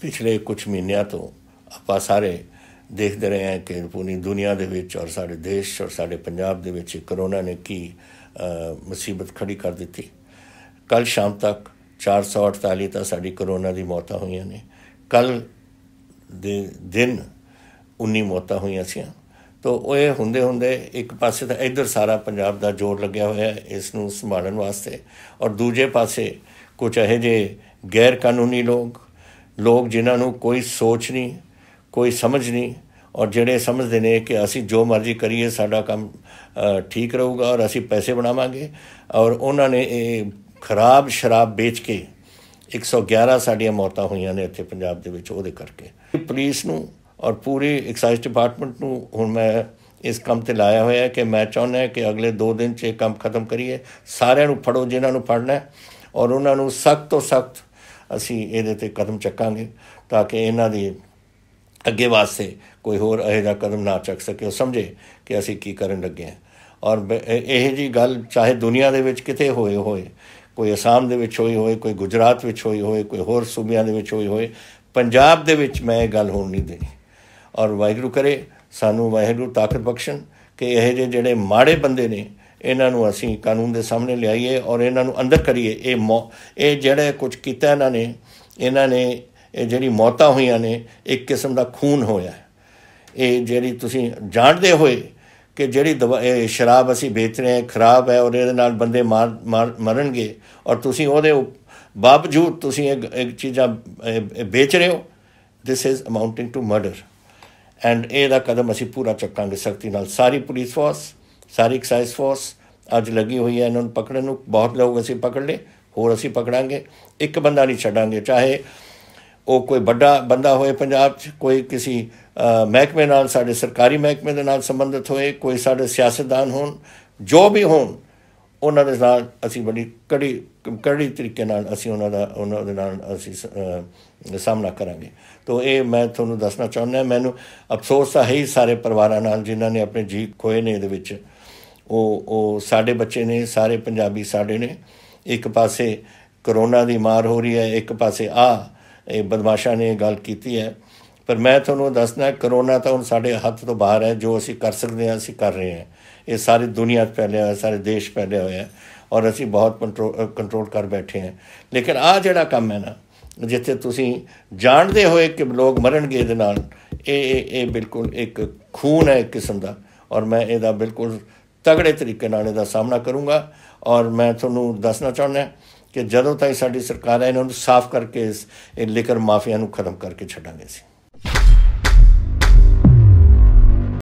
ਪਿਛਲੇ ਕੁਝ ਮਹੀਨਿਆਂ ਤੋਂ ਆਪਾਂ ਸਾਰੇ ਦੇਖਦੇ ਰਹੇ ਹਾਂ ਕਿ ਪੂਰੀ ਦੁਨੀਆ ਦੇ ਵਿੱਚ ਔਰ ਸਾਡੇ ਦੇਸ਼ ਔਰ ਸਾਡੇ ਪੰਜਾਬ ਦੇ ਵਿੱਚ ਕਰੋਨਾ ਨੇ ਕੀ ਮੁਸੀਬਤ ਖੜੀ ਕਰ ਦਿੱਤੀ ਕੱਲ ਸ਼ਾਮ ਤੱਕ 448 ਤਾਂ ਸਾਡੀ ਕਰੋਨਾ ਦੀ ਮੌਤਾਂ ਹੋਈਆਂ ਨੇ ਕੱਲ ਦੇ ਦਿਨ 19 ਮੌਤਾਂ ਹੋਈਆਂ ਸੀ ਤੋ ਉਹ ਇਹ ਹੁੰਦੇ ਹੁੰਦੇ ਇੱਕ ਪਾਸੇ ਤਾਂ ਇਧਰ ਸਾਰਾ ਪੰਜਾਬ ਦਾ ਜੋਰ ਲੱਗਿਆ ਹੋਇਆ ਇਸ ਨੂੰ ਸੰਭਾਲਣ ਵਾਸਤੇ ਔਰ ਦੂਜੇ ਪਾਸੇ ਕੁਝ ਅਹੇ ਜੇ ਗੈਰ ਕਾਨੂੰਨੀ ਲੋਕ ਲੋਕ ਜਿਨ੍ਹਾਂ ਨੂੰ ਕੋਈ ਸੋਚ ਨਹੀਂ ਕੋਈ ਸਮਝ ਨਹੀਂ ਔਰ ਜਿਹੜੇ ਸਮਝਦੇ ਨੇ ਕਿ ਅਸੀਂ ਜੋ ਮਰਜ਼ੀ ਕਰੀਏ ਸਾਡਾ ਕੰਮ ਠੀਕ ਰਹੂਗਾ ਔਰ ਅਸੀਂ ਪੈਸੇ ਬਣਾਵਾਂਗੇ ਔਰ ਉਹਨਾਂ ਨੇ ਇਹ ਖਰਾਬ ਸ਼ਰਾਬ ਵੇਚ ਕੇ 111 ਸਾਡੀਆਂ ਮੌਤਾਂ ਹੋਈਆਂ ਨੇ ਇੱਥੇ ਪੰਜਾਬ ਦੇ ਵਿੱਚ ਉਹਦੇ ਕਰਕੇ ਪੁਲਿਸ ਨੂੰ ਔਰ ਪੂਰੇ ਐਕਸਾਈਜ਼ ਡਿਪਾਰਟਮੈਂਟ ਨੂੰ ਹੁਣ ਮੈਂ ਇਸ ਕੰਮ ਤੇ ਲਾਇਆ ਹੋਇਆ ਹੈ ਕਿ ਮੈਂ ਚਾਹੁੰਦਾ ਕਿ ਅਗਲੇ 2 ਦਿਨ 'ਚ ਇਹ ਕੰਮ ਖਤਮ ਕਰੀਏ ਸਾਰਿਆਂ ਨੂੰ ਫੜੋ ਜਿਨ੍ਹਾਂ ਨੂੰ ਫੜਨਾ ਹੈ ਔਰ ਉਹਨਾਂ ਨੂੰ ਸਖਤ ਤੋਂ ਸਖਤ ਅਸੀਂ ਇਹਦੇ ਤੇ ਕਦਮ ਚੱਕਾਂਗੇ ਤਾਂ ਕਿ ਇਹਨਾਂ ਦੀ ਅੱਗੇ ਵਾਸਤੇ ਕੋਈ ਹੋਰ ਅਜਿਹਾ ਕਦਮ ਨਾ ਚੱਕ ਸਕੇ ਉਹ ਸਮਝੇ ਕਿ ਅਸੀਂ ਕੀ ਕਰਨ ਲੱਗੇ ਹਾਂ ਔਰ ਇਹ ਜੀ ਗੱਲ ਚਾਹੇ ਦੁਨੀਆ ਦੇ ਵਿੱਚ ਕਿਤੇ ਹੋਏ ਹੋਏ ਕੋਈ ਅਸਾਮ ਦੇ ਵਿੱਚ ਹੋਈ ਹੋਏ ਕੋਈ ਗੁਜਰਾਤ ਵਿੱਚ ਹੋਈ ਹੋਏ ਕੋਈ ਹੋਰ ਸੂਬਿਆਂ ਦੇ ਵਿੱਚ ਹੋਈ ਹੋਏ ਪੰਜਾਬ ਦੇ ਵਿੱਚ ਮੈਂ ਇਹ ਗੱਲ ਹੋਣ ਨਹੀਂ ਦੇਣੀ ਔਰ ਵਾਹਿਗੁਰੂ ਕਰੇ ਸਾਨੂੰ ਵਾਹਿਗੁਰੂ ਤਾਕਤ ਬਖਸ਼ਣ ਕਿ ਇਹ ਜਿਹੜੇ ਮਾੜੇ ਬੰਦੇ ਨੇ ਇਹਨਾਂ ਨੂੰ ਅਸੀਂ ਕਾਨੂੰਨ ਦੇ ਸਾਹਮਣੇ ਲਿਆਈਏ ਔਰ ਇਹਨਾਂ ਨੂੰ ਅੰਦਰ ਕਰੀਏ ਇਹ ਇਹ ਜਿਹੜੇ ਕੁਝ ਕੀਤਾ ਇਹਨਾਂ ਨੇ ਇਹਨਾਂ ਨੇ ਇਹ ਜਿਹੜੀ ਮੌਤਾਂ ਹੋਈਆਂ ਨੇ ਇੱਕ ਕਿਸਮ ਦਾ ਖੂਨ ਹੋਇਆ ਇਹ ਜਿਹੜੀ ਤੁਸੀਂ ਜਾਣਦੇ ਹੋਏ ਕਿ ਜਿਹੜੀ ਇਹ ਸ਼ਰਾਬ ਅਸੀਂ ਵੇਚ ਰਹੇ ਹਾਂ ਖਰਾਬ ਹੈ ਔਰ ਇਹਦੇ ਨਾਲ ਬੰਦੇ ਮਾਰ ਮਰਨਗੇ ਔਰ ਤੁਸੀਂ ਉਹਦੇ ਬਾਵਜੂਦ ਤੁਸੀਂ ਇੱਕ ਚੀਜ਼ਾਂ ਵੇਚ ਰਹੇ ਹੋ this is amounting to murder and ਇਹ ਦਾ ਕਦਮ ਅਸੀਂ ਪੂਰਾ ਚੱਕਾਂਗੇ ਸਖਤੀ ਨਾਲ ਸਾਰੀ ਪੁਲਿਸ ਫੋਰਸ ਸਾਰੀ ਐਕਸਾਈਜ਼ ਫੋਰਸ ਅੱਜ ਲੱਗੀ ਹੋਈ ਹੈ ਇਹਨਾਂ ਨੂੰ ਪਕੜਨ ਨੂੰ ਬਹੁਤ ਲੋਕ ਅਸੀਂ ਪਕੜ ਲਏ ਹੋਰ ਅਸੀਂ ਪਕੜਾਂਗੇ ਇੱਕ ਬੰਦਾ ਨਹੀਂ ਛੱਡਾਂਗੇ ਚਾਹੇ ਉਹ ਕੋਈ ਵੱਡਾ ਬੰਦਾ ਹੋਏ ਪੰਜਾਬ 'ਚ ਕੋਈ ਕਿਸੇ ਮਹਿਕਮੇ ਨਾਲ ਸਾਡੇ ਸਰਕਾਰੀ ਮਹਿਕਮੇ ਦੇ ਨਾਲ ਸੰਬੰਧਿਤ ਹੋਏ ਕੋਈ ਸਾਡੇ ਸਿਆਸਤਦਾਨ ਹੋਣ ਜੋ ਵੀ ਹੋਣ ਉਹਨਾਂ ਦੇ ਨਾਲ ਅਸੀਂ ਬੜੀ ਕੜੀ ਕੜੀ ਤਰੀਕੇ ਨਾਲ ਅਸੀਂ ਉਹਨਾਂ ਦਾ ਉਹਨਾਂ ਦੇ ਨਾਲ ਅਸੀਂ ਸਾਹਮਣਾ ਕਰਾਂਗੇ ਤੋ ਇਹ ਮੈਂ ਤੁਹਾਨੂੰ ਦੱਸਣਾ ਚਾਹੁੰਦਾ ਮੈਨੂੰ ਅਫਸੋਸ ਹੈ ਸਾਰੇ ਪਰਿਵਾਰਾਂ ਨਾਲ ਜਿਨ੍ਹਾਂ ਨੇ ਆਪਣੇ ਜੀ ਖੋਏ ਨੇ ਇਹਦੇ ਵਿੱਚ ਉਹ ਉਹ ਸਾਡੇ ਬੱਚੇ ਨੇ ਸਾਰੇ ਪੰਜਾਬੀ ਸਾਡੇ ਨੇ ਇੱਕ ਪਾਸੇ ਕਰੋਨਾ ਦੀ ਮਾਰ ਹੋ ਰਹੀ ਹੈ ਇੱਕ ਪਾਸੇ ਆ ਇਹ ਬਦਮਾਸ਼ਾ ਨੇ ਗੱਲ ਕੀਤੀ ਹੈ ਪਰ ਮੈਂ ਤੁਹਾਨੂੰ ਦੱਸਣਾ ਕਰੋਨਾ ਤਾਂ ਹੁਣ ਸਾਡੇ ਹੱਥ ਤੋਂ ਬਾਹਰ ਹੈ ਜੋ ਅਸੀਂ ਕਰ ਸਕਦੇ ਹਾਂ ਅਸੀਂ ਕਰ ਰਹੇ ਹਾਂ ਇਹ ਸਾਰੀ ਦੁਨੀਆ ਤੇ ਫੈਲਿਆ ਹੋਇਆ ਸਾਰੇ ਦੇਸ਼ ਫੈਲਿਆ ਹੋਇਆ ਔਰ ਅਸੀਂ ਬਹੁਤ ਕੰਟਰੋਲ ਕਰ ਬੈਠੇ ਹਾਂ ਲੇਕਿਨ ਆ ਜਿਹੜਾ ਕੰਮ ਹੈ ਨਾ ਜਿੱਥੇ ਤੁਸੀਂ ਜਾਣਦੇ ਹੋਏ ਕਿ ਲੋਕ ਮਰਨਗੇ ਇਹਦੇ ਨਾਲ ਇਹ ਇਹ ਬਿਲਕੁਲ ਇੱਕ ਖੂਨ ਹੈ ਕਿਸਮ ਦਾ ਔਰ ਮੈਂ ਇਹਦਾ ਬਿਲਕੁਲ ਤਗੜੇ ਤਰੀਕੇ ਨਾਲ ਇਹਦਾ ਸਾਹਮਣਾ ਕਰੂੰਗਾ ਔਰ ਮੈਂ ਤੁਹਾਨੂੰ ਦੱਸਣਾ ਚਾਹੁੰਦਾ ਕਿ ਜਦੋਂ ਤਾਈ ਸਾਡੀ ਸਰਕਾਰ ਹੈ ਇਹਨਾਂ ਨੂੰ ਸਾਫ਼ ਕਰਕੇ ਇਹ ਲਿਕਰ ਮਾਫੀਆ ਨੂੰ ਖਤਮ ਕਰਕੇ ਛੱਡਾਂਗੇ ਸੀ